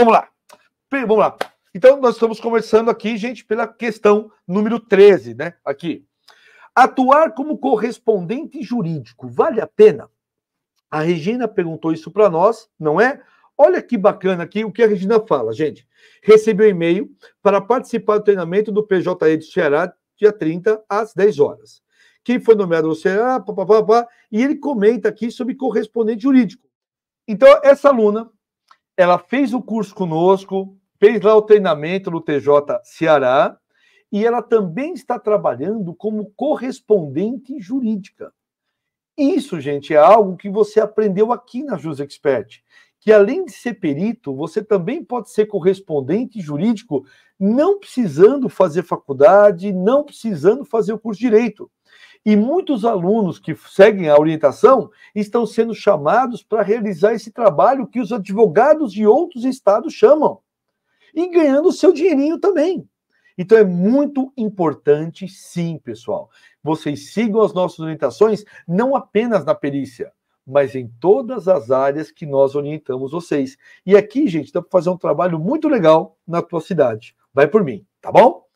Vamos lá. Vamos lá. Então, nós estamos conversando aqui, gente, pela questão número 13, né? Aqui. Atuar como correspondente jurídico vale a pena? A Regina perguntou isso para nós, não é? Olha que bacana aqui o que a Regina fala, gente. Recebeu um e-mail para participar do treinamento do PJE de Ceará, dia 30, às 10 horas. Quem foi nomeado no Ceará, papapá, e ele comenta aqui sobre correspondente jurídico. Então, essa aluna ela fez o curso conosco, fez lá o treinamento no TJ Ceará, e ela também está trabalhando como correspondente jurídica. Isso, gente, é algo que você aprendeu aqui na Jus Expert, que além de ser perito, você também pode ser correspondente jurídico, não precisando fazer faculdade, não precisando fazer o curso de direito. E muitos alunos que seguem a orientação estão sendo chamados para realizar esse trabalho que os advogados de outros estados chamam. E ganhando o seu dinheirinho também. Então é muito importante, sim, pessoal. Vocês sigam as nossas orientações não apenas na perícia, mas em todas as áreas que nós orientamos vocês. E aqui, gente, dá para fazer um trabalho muito legal na tua cidade. Vai por mim, tá bom?